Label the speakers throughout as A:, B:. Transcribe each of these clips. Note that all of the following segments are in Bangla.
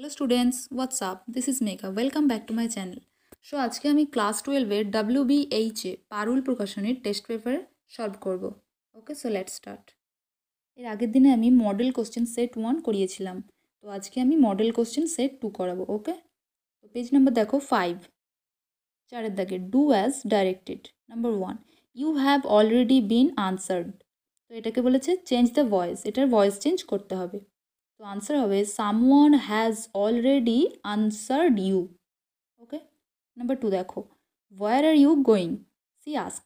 A: Hello students what's up this is মেকা welcome back to my channel so আজকে আমি ক্লাস টুয়েলভের ডাব্লিউ বি এইচে পারুল প্রকাশনীর টেস্ট পেপার সলভ করব ওকে সো লেট স্টার্ট এর আগের দিনে আমি মডেল কোশ্চেন সেট ওয়ান করিয়েছিলাম তো আজকে আমি মডেল কোশ্চেন সেট টু করাবো ওকে তো পেজ নাম্বার দেখো ফাইভ চারের দাগে do as directed number one you have already been answered তো এটাকে বলেছে চেঞ্জ দ্য ভয়েস এটার ভয়েস চেঞ্জ করতে হবে तो आंसर होवे someone has already answered you okay number two देखो where are you going she ask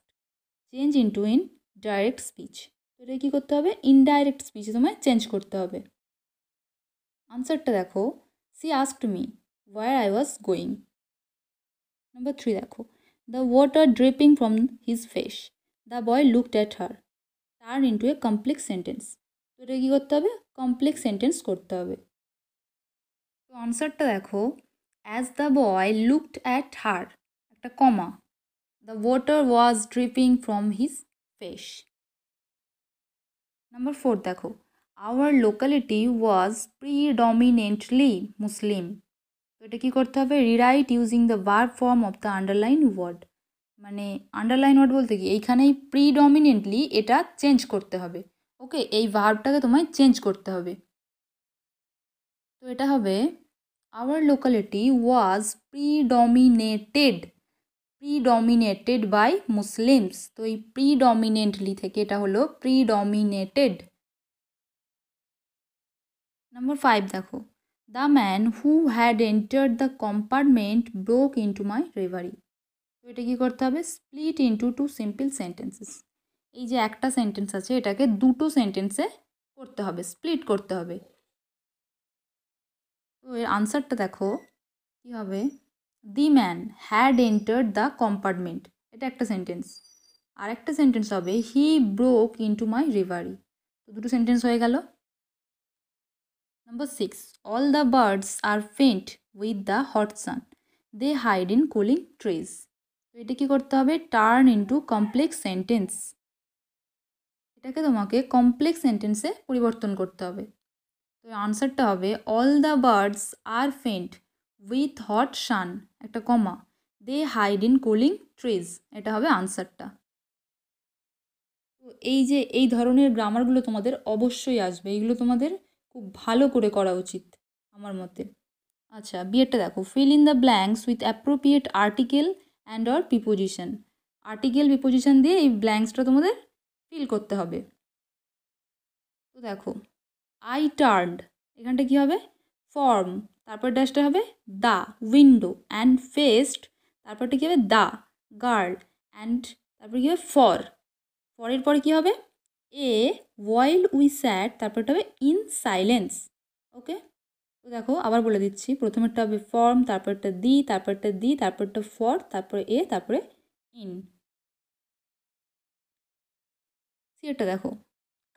A: change into indirect speech তো এটা কী করতে হবে ইনডাইরেক্ট স্পিচে তোমায় চেঞ্জ করতে হবে আনসারটা দেখো she asked me where I was going number three দেখো the water dripping from his face the boy looked at her turn into a complex sentence এটা কী করতে হবে কমপ্লেক্স সেন্টেন্স করতে হবে তো আনসারটা দেখো as the boy looked at her একটা comma the water was dripping from his face number four দেখো our locality was predominantly Muslim তো এটা কী করতে হবে rewrite using the verb form of the underline word মানে আন্ডারলাইন ওয়ার্ড বলতে কি এইখানেই প্রিডমিনেন্টলি এটা চেঞ্জ করতে হবে ওকে এই ভার্বটাকে তোমায় চেঞ্জ করতে হবে তো এটা হবে our locality was predominated predominated by Muslims তো এই প্রিডমিনেন্টলি থেকে এটা হলো প্রিডমিনেটেড নাম্বার ফাইভ দেখো the man who had enter the compartment broke into my reverie তো এটা কী করতে হবে split into two simple sentences এই যে একটা সেন্টেন্স আছে এটাকে দুটো সেন্টেন্সে করতে হবে স্প্লিট করতে হবে তো এর আনসারটা দেখো কী হবে the man had enter the compartment এটা একটা সেন্টেন্স আর একটা সেন্টেন্স হবে he broke into my reverie তো দুটো সেন্টেন্স হয়ে গেল number six all the birds are faint with the hot sun they hide in cooling trees তো এটা কী করতে হবে টার্ন ইন্টু কমপ্লেক্স সেন্টেন্স এটাকে তোমাকে কমপ্লেক্স সেন্টেন্সে পরিবর্তন করতে হবে তো আনসারটা হবে all the birds are faint with hot sun একটা comma they hide in cooling trees এটা হবে আনসারটা তো এই যে এই ধরনের গ্রামারগুলো তোমাদের অবশ্যই আসবে এইগুলো তোমাদের খুব ভালো করে করা উচিত আমার মতে আচ্ছা বিয়েরটা দেখো fill in the blanks with appropriate article and or preposition article preposition দিয়ে এই ব্ল্যাঙ্কসটা তোমাদের ফিল করতে হবে তো দেখো আই টার্নড এখানটা কি হবে ফর্ম তারপর ড্যাশটা হবে দা উইন্ডো অ্যান্ড ফেস্ট তারপরটা কী হবে দা গার্ল অ্যান্ড তারপর কী হবে ফর ফরের পরে কী হবে এ ওয়াইল্ড উই স্যাট তারপরটা হবে ইন সাইলেন্স ওকে তো দেখো আবার বলে দিচ্ছি প্রথমেরটা হবে ফর্ম তারপরটা দি তারপরটা দি তারপরটা ফর তারপরে এ তারপরে ইন এটা দেখো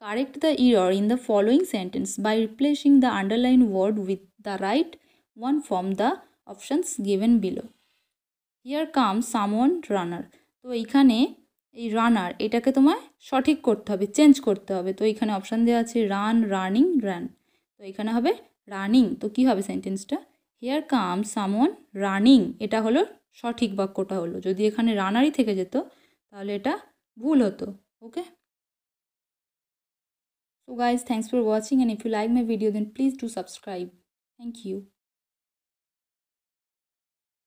A: correct the error in the following sentence by replacing the underline word with the right one from the options given below here come someone runner তো এইখানে এই রানার এটাকে তোমায় সঠিক করতে হবে চেঞ্জ করতে হবে তো এখানে অপশান দেওয়া আছে রান রানিং রান তো এখানে হবে রানিং তো কি হবে সেন্টেন্সটা here come someone running এটা হলো সঠিক বাক্যটা হলো যদি এখানে রানারই থেকে যেত তাহলে এটা ভুল হতো ওকে So guys, thanks for watching and if you like my video then please do subscribe. Thank you.